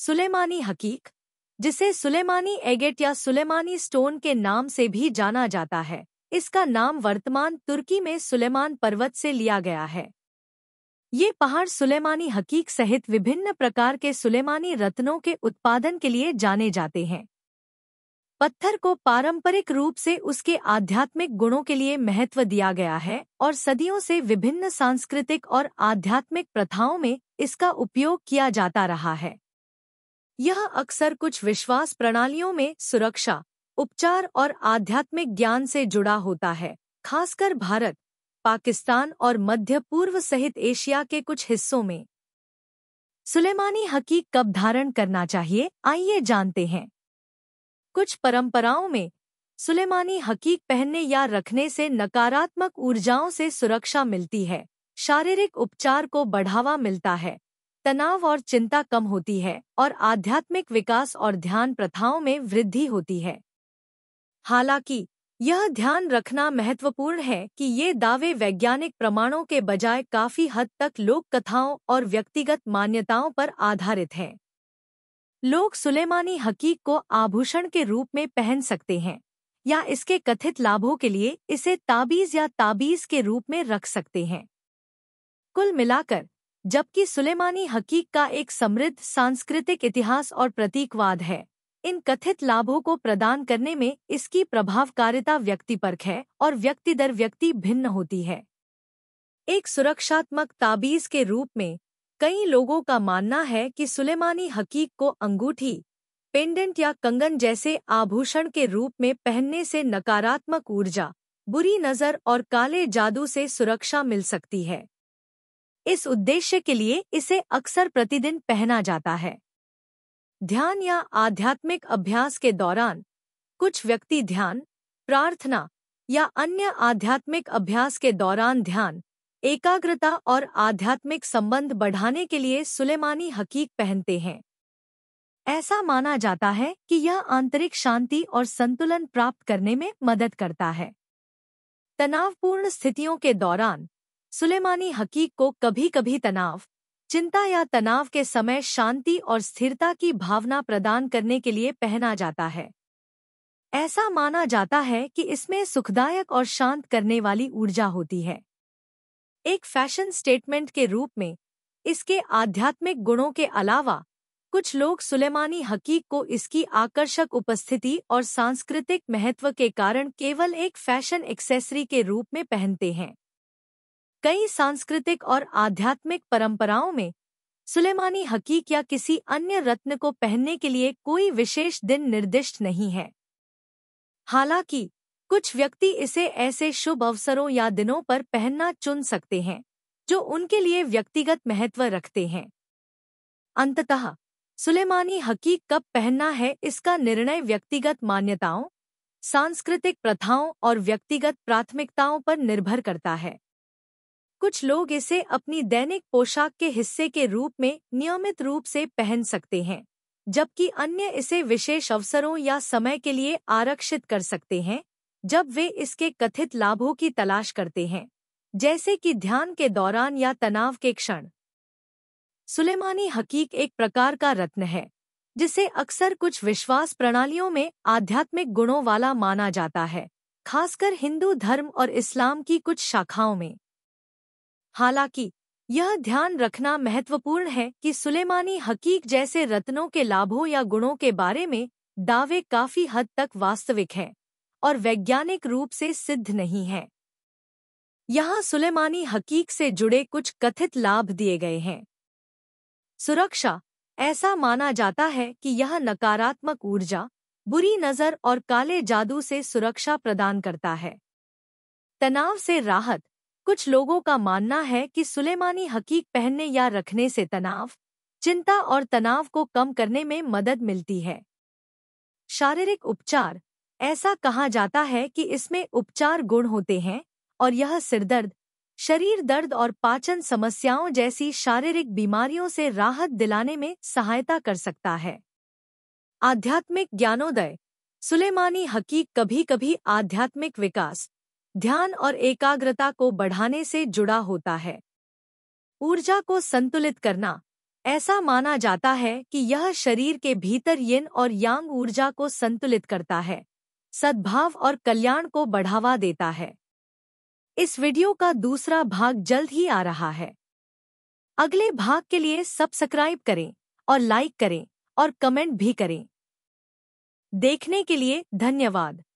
सुलेमानी हकीक जिसे सुलेमानी एगेट या सुलेमानी स्टोन के नाम से भी जाना जाता है इसका नाम वर्तमान तुर्की में सुलेमान पर्वत से लिया गया है ये पहाड़ सुलेमानी हकीक सहित विभिन्न प्रकार के सुलेमानी रत्नों के उत्पादन के लिए जाने जाते हैं पत्थर को पारंपरिक रूप से उसके आध्यात्मिक गुणों के लिए महत्व दिया गया है और सदियों से विभिन्न सांस्कृतिक और आध्यात्मिक प्रथाओं में इसका उपयोग किया जाता रहा है यह अक्सर कुछ विश्वास प्रणालियों में सुरक्षा उपचार और आध्यात्मिक ज्ञान से जुड़ा होता है खासकर भारत पाकिस्तान और मध्य पूर्व सहित एशिया के कुछ हिस्सों में सुलेमानी हकीक कब धारण करना चाहिए आइए जानते हैं कुछ परंपराओं में सुलेमानी हकीक पहनने या रखने से नकारात्मक ऊर्जाओं से सुरक्षा मिलती है शारीरिक उपचार को बढ़ावा मिलता है तनाव और चिंता कम होती है और आध्यात्मिक विकास और ध्यान प्रथाओं में वृद्धि होती है हालांकि यह ध्यान रखना महत्वपूर्ण है कि ये दावे वैज्ञानिक प्रमाणों के बजाय काफी हद तक लोक कथाओं और व्यक्तिगत मान्यताओं पर आधारित हैं लोग सुलेमानी हकीक को आभूषण के रूप में पहन सकते हैं या इसके कथित लाभों के लिए इसे ताबीज या ताबीज के रूप में रख सकते हैं कुल मिलाकर जबकि सुलेमानी हकीक का एक समृद्ध सांस्कृतिक इतिहास और प्रतीकवाद है इन कथित लाभों को प्रदान करने में इसकी प्रभावकारिता व्यक्तिपरक है और व्यक्ति दर व्यक्ति भिन्न होती है एक सुरक्षात्मक ताबीज के रूप में कई लोगों का मानना है कि सुलेमानी हकीक को अंगूठी पेंडेंट या कंगन जैसे आभूषण के रूप में पहनने से नकारात्मक ऊर्जा बुरी नज़र और काले जादू से सुरक्षा मिल सकती है इस उद्देश्य के लिए इसे अक्सर प्रतिदिन पहना जाता है ध्यान या आध्यात्मिक अभ्यास के दौरान कुछ व्यक्ति ध्यान प्रार्थना या अन्य आध्यात्मिक अभ्यास के दौरान ध्यान एकाग्रता और आध्यात्मिक संबंध बढ़ाने के लिए सुलेमानी हकीक पहनते हैं ऐसा माना जाता है कि यह आंतरिक शांति और संतुलन प्राप्त करने में मदद करता है तनावपूर्ण स्थितियों के दौरान सुलेमानी हकीक को कभी कभी तनाव चिंता या तनाव के समय शांति और स्थिरता की भावना प्रदान करने के लिए पहना जाता है ऐसा माना जाता है कि इसमें सुखदायक और शांत करने वाली ऊर्जा होती है एक फैशन स्टेटमेंट के रूप में इसके आध्यात्मिक गुणों के अलावा कुछ लोग सुलेमानी हकीक को इसकी आकर्षक उपस्थिति और सांस्कृतिक महत्व के कारण केवल एक फैशन एक्सेसरी के रूप में पहनते हैं कई सांस्कृतिक और आध्यात्मिक परंपराओं में सुलेमानी हकीक या किसी अन्य रत्न को पहनने के लिए कोई विशेष दिन निर्दिष्ट नहीं है हालांकि कुछ व्यक्ति इसे ऐसे शुभ अवसरों या दिनों पर पहनना चुन सकते हैं जो उनके लिए व्यक्तिगत महत्व रखते हैं अंततः सुलेमानी हकीक कब पहनना है इसका निर्णय व्यक्तिगत मान्यताओं सांस्कृतिक प्रथाओं और व्यक्तिगत प्राथमिकताओं पर निर्भर करता है कुछ लोग इसे अपनी दैनिक पोशाक के हिस्से के रूप में नियमित रूप से पहन सकते हैं जबकि अन्य इसे विशेष अवसरों या समय के लिए आरक्षित कर सकते हैं जब वे इसके कथित लाभों की तलाश करते हैं जैसे कि ध्यान के दौरान या तनाव के क्षण सुलेमानी हकीक एक प्रकार का रत्न है जिसे अक्सर कुछ विश्वास प्रणालियों में आध्यात्मिक गुणों वाला माना जाता है खासकर हिंदू धर्म और इस्लाम की कुछ शाखाओं में हालांकि यह ध्यान रखना महत्वपूर्ण है कि सुलेमानी हकीक जैसे रत्नों के लाभों या गुणों के बारे में दावे काफी हद तक वास्तविक हैं और वैज्ञानिक रूप से सिद्ध नहीं हैं यहां सुलेमानी हकीक से जुड़े कुछ कथित लाभ दिए गए हैं सुरक्षा ऐसा माना जाता है कि यह नकारात्मक ऊर्जा बुरी नज़र और काले जादू से सुरक्षा प्रदान करता है तनाव से राहत कुछ लोगों का मानना है कि सुलेमानी हकीक पहनने या रखने से तनाव चिंता और तनाव को कम करने में मदद मिलती है शारीरिक उपचार ऐसा कहा जाता है कि इसमें उपचार गुण होते हैं और यह सिरदर्द शरीर दर्द और पाचन समस्याओं जैसी शारीरिक बीमारियों से राहत दिलाने में सहायता कर सकता है आध्यात्मिक ज्ञानोदय सुलेमानी हकीक कभी कभी आध्यात्मिक विकास ध्यान और एकाग्रता को बढ़ाने से जुड़ा होता है ऊर्जा को संतुलित करना ऐसा माना जाता है कि यह शरीर के भीतर यिन और यांग ऊर्जा को संतुलित करता है सद्भाव और कल्याण को बढ़ावा देता है इस वीडियो का दूसरा भाग जल्द ही आ रहा है अगले भाग के लिए सब्सक्राइब करें और लाइक करें और कमेंट भी करें देखने के लिए धन्यवाद